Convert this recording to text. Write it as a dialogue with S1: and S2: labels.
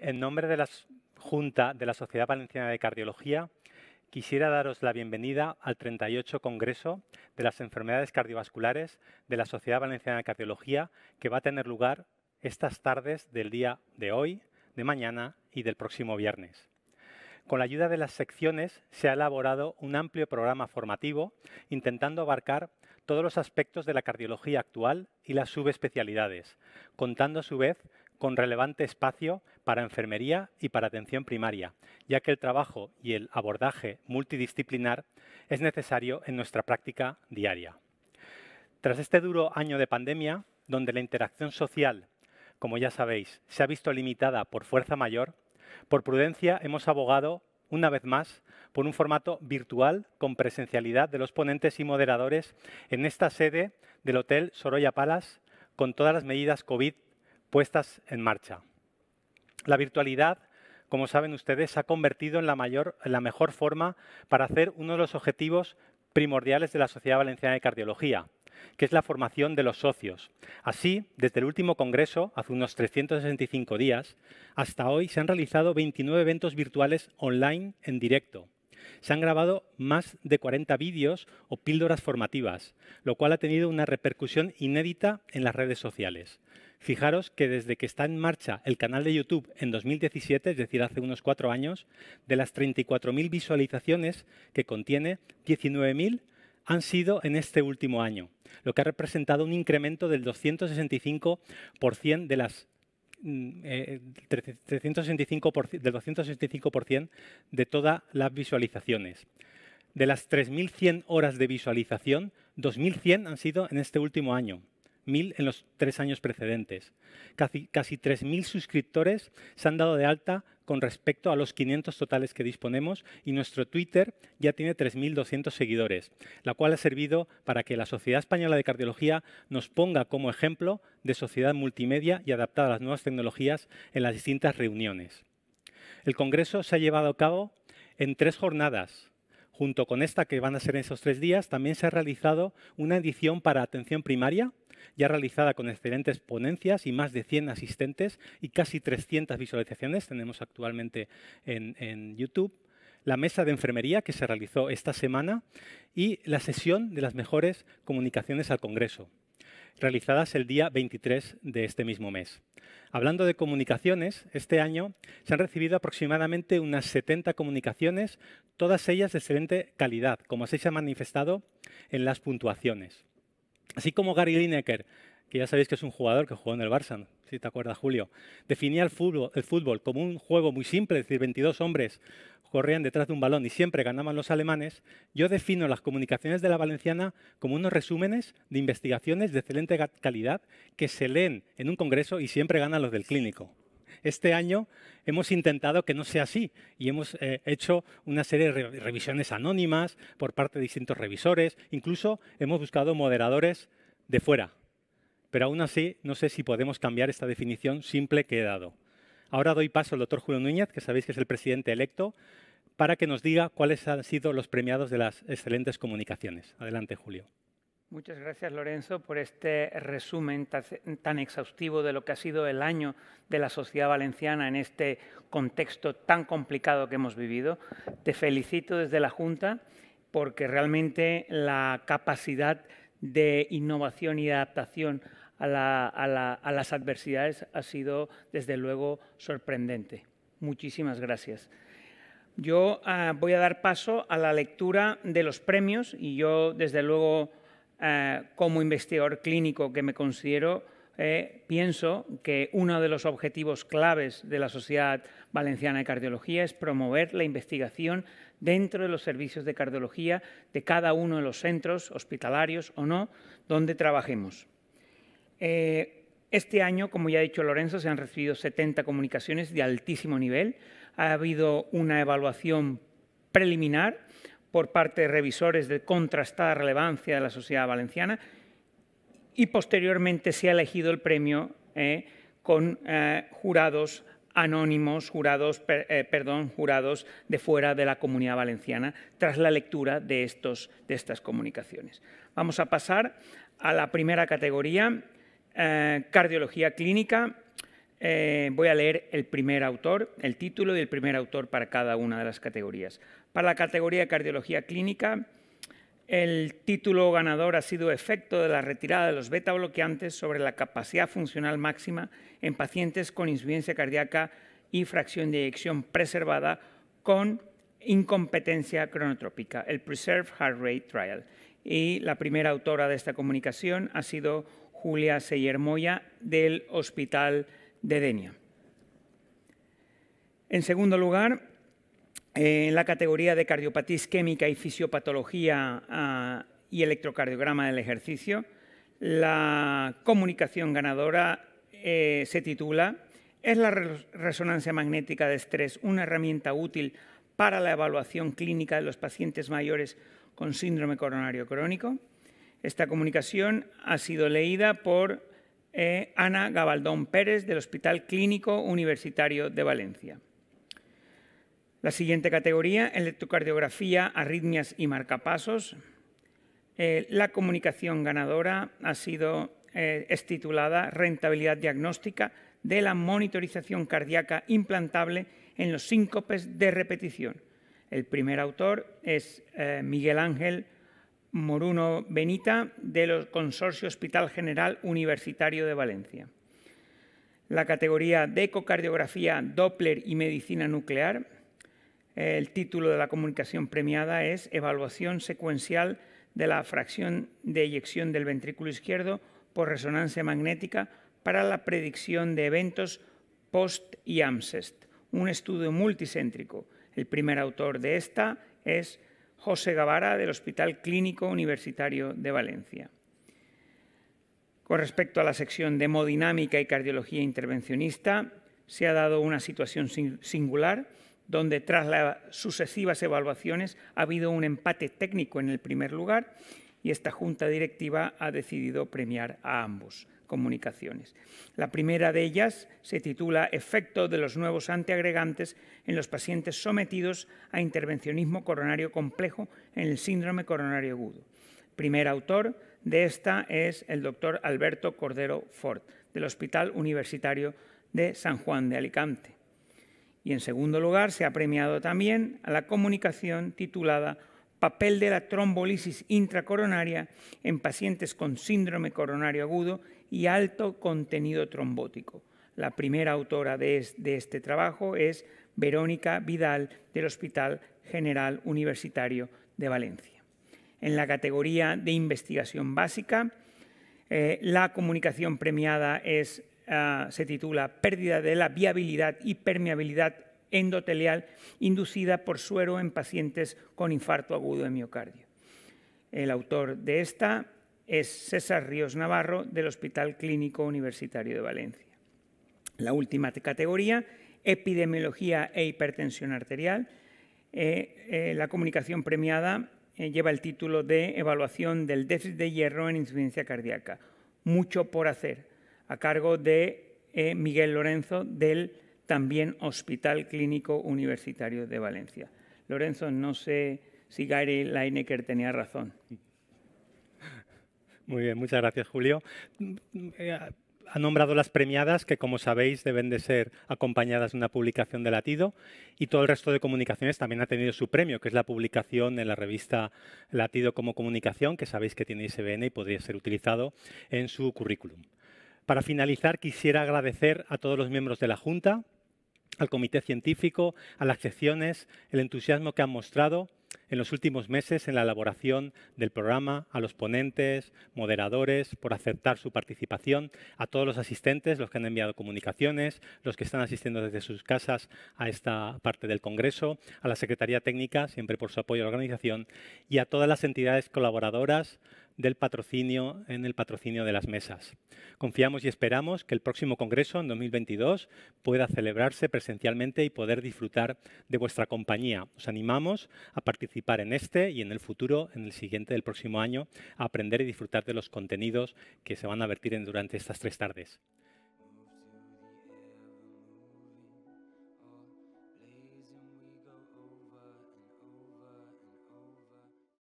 S1: En nombre de la Junta de la Sociedad Valenciana de Cardiología, quisiera daros la bienvenida al 38 Congreso de las Enfermedades Cardiovasculares de la Sociedad Valenciana de Cardiología, que va a tener lugar estas tardes del día de hoy, de mañana y del próximo viernes. Con la ayuda de las secciones se ha elaborado un amplio programa formativo intentando abarcar todos los aspectos de la cardiología actual y las subespecialidades, contando a su vez con relevante espacio para enfermería y para atención primaria, ya que el trabajo y el abordaje multidisciplinar es necesario en nuestra práctica diaria. Tras este duro año de pandemia, donde la interacción social, como ya sabéis, se ha visto limitada por fuerza mayor, por prudencia hemos abogado, una vez más, por un formato virtual con presencialidad de los ponentes y moderadores en esta sede del Hotel Sorolla Palas, con todas las medidas COVID puestas en marcha. La virtualidad, como saben ustedes, se ha convertido en la, mayor, en la mejor forma para hacer uno de los objetivos primordiales de la Sociedad Valenciana de Cardiología, que es la formación de los socios. Así, desde el último congreso, hace unos 365 días, hasta hoy se han realizado 29 eventos virtuales online en directo, se han grabado más de 40 vídeos o píldoras formativas, lo cual ha tenido una repercusión inédita en las redes sociales. Fijaros que desde que está en marcha el canal de YouTube en 2017, es decir, hace unos cuatro años, de las 34.000 visualizaciones que contiene, 19.000 han sido en este último año, lo que ha representado un incremento del 265% de las 365 mm, eh, del 265% de todas las visualizaciones. De las 3.100 horas de visualización, 2.100 han sido en este último año, 1.000 en los tres años precedentes. Casi, casi 3.000 suscriptores se han dado de alta con respecto a los 500 totales que disponemos y nuestro Twitter ya tiene 3.200 seguidores, la cual ha servido para que la Sociedad Española de Cardiología nos ponga como ejemplo de sociedad multimedia y adaptada a las nuevas tecnologías en las distintas reuniones. El Congreso se ha llevado a cabo en tres jornadas. Junto con esta que van a ser en esos tres días, también se ha realizado una edición para atención primaria, ya realizada con excelentes ponencias y más de 100 asistentes y casi 300 visualizaciones tenemos actualmente en, YouTube la mesa de enfermería que se realizó esta semana y la sesión de las mejores comunicaciones al Congreso, realizadas el día 23 de este mismo mes. Hablando de comunicaciones, este año se han recibido aproximadamente unas 70 comunicaciones, todas ellas de excelente calidad, como se ha manifestado en las puntuaciones. Así como Gary Lineker, que ya sabéis que es un jugador que jugó en el Barça, si te acuerdas, Julio, definía el fútbol, como un juego muy simple, es decir, 22 hombres corrían detrás de un balón y siempre ganaban los alemanes, yo defino las comunicaciones de la Valenciana como unos resúmenes de investigaciones de excelente calidad que se leen en un congreso y siempre ganan los del clínico. Este año hemos intentado que no sea así y hemos eh, hecho una serie de revisiones anónimas por parte de distintos revisores, incluso hemos buscado moderadores de fuera. Pero aún así, no sé si podemos cambiar esta definición simple que he dado. Ahora doy paso al doctor Julio Núñez, que sabéis que es el presidente electo, para que nos diga cuáles han sido los premiados de las excelentes comunicaciones. Adelante, Julio.
S2: Muchas gracias, Lorenzo, por este resumen tan exhaustivo de lo que ha sido el año de la sociedad valenciana en este contexto tan complicado que hemos vivido. Te felicito desde la Junta porque realmente la capacidad de innovación y de adaptación a, las adversidades ha sido, desde luego, sorprendente. Muchísimas gracias. Yo ah, voy a dar paso a la lectura de los premios y yo, desde luego, eh, como investigador clínico que me considero, eh, pienso que uno de los objetivos claves de la Sociedad Valenciana de Cardiología es promover la investigación dentro de los servicios de cardiología de cada uno de los centros hospitalarios o no donde trabajemos. Eh, este año, como ya ha dicho Lorenzo, se han recibido 70 comunicaciones de altísimo nivel. Ha habido una evaluación preliminar por parte de revisores de contrastada relevancia de la sociedad valenciana y posteriormente se ha elegido el premio eh, con eh, jurados anónimos, jurados, eh, perdón, jurados de fuera de la comunidad valenciana tras la lectura de, estos, de estas comunicaciones. Vamos a pasar a la primera categoría, cardiología clínica, eh, voy a leer el primer autor, el título y el primer autor para cada una de las categorías. Para la categoría de cardiología clínica, el título ganador ha sido Efecto de la retirada de los beta bloqueantes sobre la capacidad funcional máxima en pacientes con insuficiencia cardíaca y fracción de eyección preservada con incompetencia cronotrópica, el Preserve Heart Rate Trial. Y la primera autora de esta comunicación ha sido Julia Seyer Moya del Hospital de Denia. En segundo lugar, en la categoría de cardiopatía isquémica y fisiopatología ah, y electrocardiograma del ejercicio, la comunicación ganadora eh, se titula ¿Es la resonancia magnética de estrés una herramienta útil para la evaluación clínica de los pacientes mayores con síndrome coronario crónico? Esta comunicación ha sido leída por eh, Ana Gabaldón Pérez del Hospital Clínico Universitario de Valencia. La siguiente categoría, electrocardiografía, arritmias y marcapasos. Eh, la comunicación ganadora ha sido, eh, es titulada Rentabilidad diagnóstica de la monitorización cardíaca implantable en los síncopes de repetición. El primer autor es Miguel Ángel Moruno Benita del Consorcio Hospital General Universitario de Valencia. La categoría de ecocardiografía, Doppler y medicina nuclear. El título de la comunicación premiada es Evaluación secuencial de la fracción de eyección del ventrículo izquierdo por resonancia magnética para la predicción de eventos post y AMSEST, un estudio multicéntrico. El primer autor de esta es José Gavara del Hospital Clínico Universitario de Valencia. Con respecto a la sección de hemodinámica y cardiología intervencionista, se ha dado una situación singular donde tras las sucesivas evaluaciones ha habido un empate técnico en el primer lugar y esta junta directiva ha decidido premiar a ambos comunicaciones. La primera de ellas se titula Efecto de los nuevos antiagregantes en los pacientes sometidos a intervencionismo coronario complejo en el síndrome coronario agudo. Primer autor de esta es el doctor Alberto Cordero Ford, del Hospital Universitario de San Juan de Alicante. Y en segundo lugar, se ha premiado también a la comunicación titulada papel de la trombolisis intracoronaria en pacientes con síndrome coronario agudo y alto contenido trombótico. La primera autora de, este trabajo es Verónica Vidal del Hospital General Universitario de Valencia. En la categoría de investigación básica, eh, la comunicación premiada es, ah, se titula Pérdida de la viabilidad y permeabilidad endotelial inducida por suero en pacientes con infarto agudo de miocardio. El autor de esta es César Ríos Navarro del Hospital Clínico Universitario de Valencia. La última categoría, epidemiología e hipertensión arterial. Eh, eh, la comunicación premiada eh, lleva el título de Evaluación del déficit de hierro en incidencia cardíaca. Mucho por hacer, a cargo de Miguel Lorenzo del también Hospital Clínico Universitario de Valencia. Lorenzo, no sé si Gary Leinecker tenía razón.
S1: Muy bien, muchas gracias, Julio. Ha nombrado las premiadas que, como sabéis, deben de ser acompañadas de una publicación de latido y todo el resto de comunicaciones también ha tenido su premio, que es la publicación en la revista Latido como Comunicación, que sabéis que tiene ISBN y podría ser utilizado en su currículum. Para finalizar, quisiera agradecer a todos los miembros de la Junta, al comité científico, a las secciones, el entusiasmo que han mostrado en los últimos meses en la elaboración del programa, a los ponentes, moderadores, por aceptar su participación, a todos los asistentes, los que han enviado comunicaciones, los que están asistiendo desde sus casas a esta parte del Congreso, a la Secretaría Técnica, siempre por su apoyo a la organización, y a todas las entidades colaboradoras, del patrocinio en el patrocinio de las mesas. Confiamos y esperamos que el próximo Congreso, en 2022, pueda celebrarse presencialmente y poder disfrutar de vuestra compañía. Os animamos a participar en este y en el futuro, en el siguiente del próximo año, a aprender y disfrutar de los contenidos que se van a vertir en durante estas tres tardes.